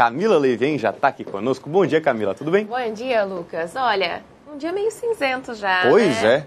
Camila Levin já está aqui conosco. Bom dia, Camila, tudo bem? Bom dia, Lucas. Olha, um dia meio cinzento já. Pois né? é.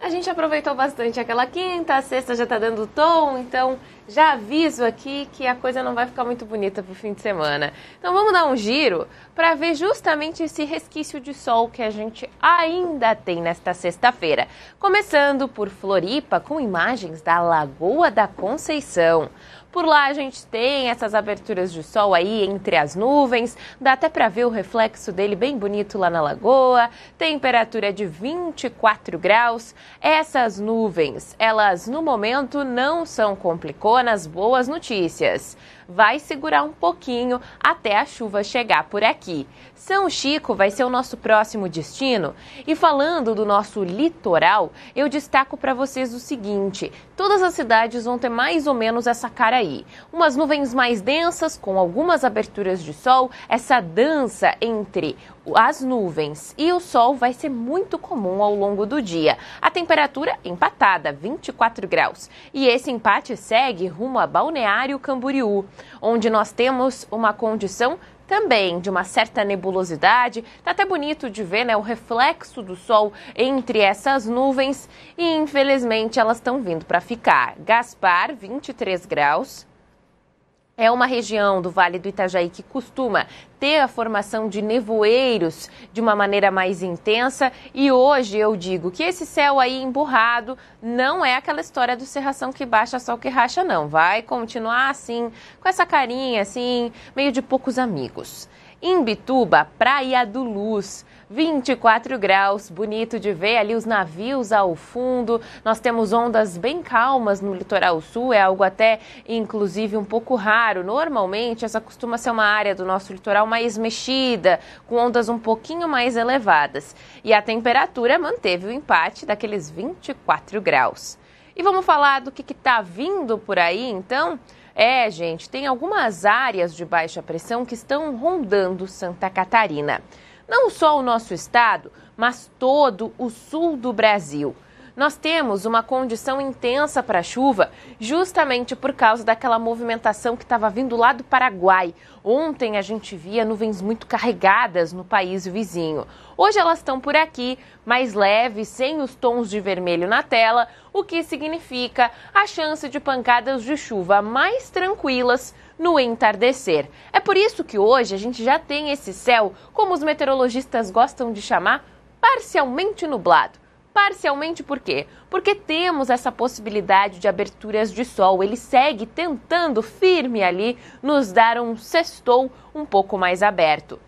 A gente aproveitou bastante aquela quinta, a sexta já está dando tom, então já aviso aqui que a coisa não vai ficar muito bonita pro fim de semana. Então vamos dar um giro para ver justamente esse resquício de sol que a gente ainda tem nesta sexta-feira. Começando por Floripa com imagens da Lagoa da Conceição. Por lá a gente tem essas aberturas de sol aí entre as nuvens, dá até para ver o reflexo dele bem bonito lá na lagoa. Temperatura de 24 graus. Essas nuvens, elas no momento não são compliconas, boas notícias vai segurar um pouquinho até a chuva chegar por aqui. São Chico vai ser o nosso próximo destino. E falando do nosso litoral, eu destaco para vocês o seguinte: todas as cidades vão ter mais ou menos essa cara aí. Umas nuvens mais densas, com algumas aberturas de sol, essa dança entre as nuvens e o sol vai ser muito comum ao longo do dia. A temperatura empatada, 24 graus. E esse empate segue rumo a Balneário Camboriú, onde nós temos uma condição também de uma certa nebulosidade. Tá até bonito de ver, né, o reflexo do sol entre essas nuvens e infelizmente elas estão vindo para ficar. Gaspar, 23 graus. É uma região do Vale do Itajaí que costuma ter a formação de nevoeiros de uma maneira mais intensa e hoje eu digo que esse céu aí emburrado não é aquela história do serração que baixa só que racha não, vai continuar assim, com essa carinha assim, meio de poucos amigos. Em Bituba, Praia do Luz. 24 graus, bonito de ver ali os navios ao fundo. Nós temos ondas bem calmas no litoral sul, é algo até inclusive um pouco raro. Normalmente, essa costuma ser uma área do nosso litoral mais mexida, com ondas um pouquinho mais elevadas. E a temperatura manteve o empate daqueles 24 graus. E vamos falar do que está vindo por aí, então? É, gente, tem algumas áreas de baixa pressão que estão rondando Santa Catarina. Não só o nosso estado, mas todo o sul do Brasil nós temos uma condição intensa para chuva, justamente por causa daquela movimentação que estava vindo lá do Paraguai. Ontem a gente via nuvens muito carregadas no país vizinho. Hoje elas estão por aqui, mais leves, sem os tons de vermelho na tela, o que significa a chance de pancadas de chuva mais tranquilas no entardecer. É por isso que hoje a gente já tem esse céu, como os meteorologistas gostam de chamar, parcialmente nublado. Parcialmente por quê? Porque temos essa possibilidade de aberturas de sol. Ele segue tentando firme ali nos dar um sextou um pouco mais aberto.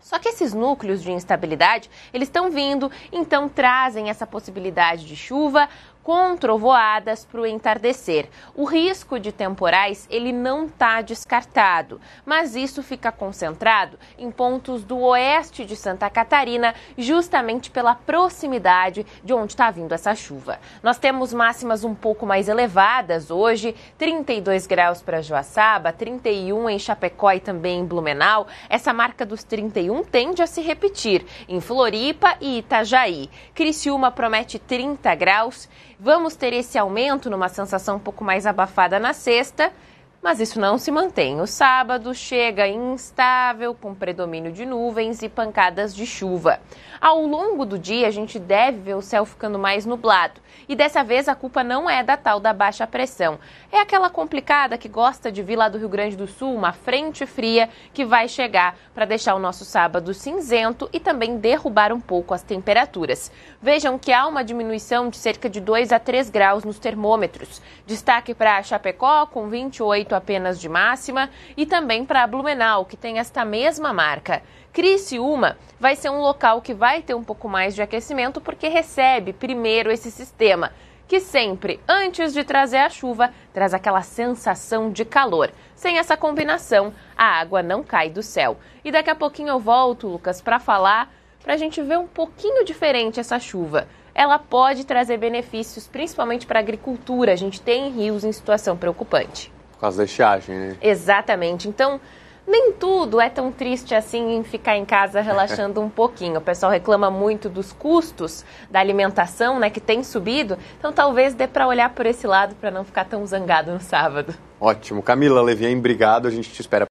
Só que esses núcleos de instabilidade, eles estão vindo, então trazem essa possibilidade de chuva, com trovoadas para o entardecer. O risco de temporais ele não está descartado, mas isso fica concentrado em pontos do oeste de Santa Catarina, justamente pela proximidade de onde está vindo essa chuva. Nós temos máximas um pouco mais elevadas hoje, 32 graus para Joaçaba, 31 em Chapecó e também em Blumenau. Essa marca dos 31 tende a se repetir em Floripa e Itajaí. Criciúma promete 30 graus Vamos ter esse aumento numa sensação um pouco mais abafada na sexta mas isso não se mantém. O sábado chega instável, com predomínio de nuvens e pancadas de chuva. Ao longo do dia, a gente deve ver o céu ficando mais nublado. E dessa vez a culpa não é da tal da baixa pressão. É aquela complicada que gosta de vir lá do Rio Grande do Sul, uma frente fria que vai chegar para deixar o nosso sábado cinzento e também derrubar um pouco as temperaturas. Vejam que há uma diminuição de cerca de 2 a 3 graus nos termômetros. Destaque para Chapecó, com 28 18 apenas de máxima, e também para Blumenau, que tem esta mesma marca. Criciúma vai ser um local que vai ter um pouco mais de aquecimento porque recebe primeiro esse sistema que sempre, antes de trazer a chuva, traz aquela sensação de calor. Sem essa combinação, a água não cai do céu. E daqui a pouquinho eu volto, Lucas, para falar, para a gente ver um pouquinho diferente essa chuva. Ela pode trazer benefícios, principalmente para a agricultura. A gente tem rios em situação preocupante com as estiagem, né? Exatamente. Então, nem tudo é tão triste assim em ficar em casa relaxando um pouquinho. O pessoal reclama muito dos custos da alimentação, né, que tem subido. Então talvez dê para olhar por esse lado para não ficar tão zangado no sábado. Ótimo. Camila Levien, obrigado. A gente te espera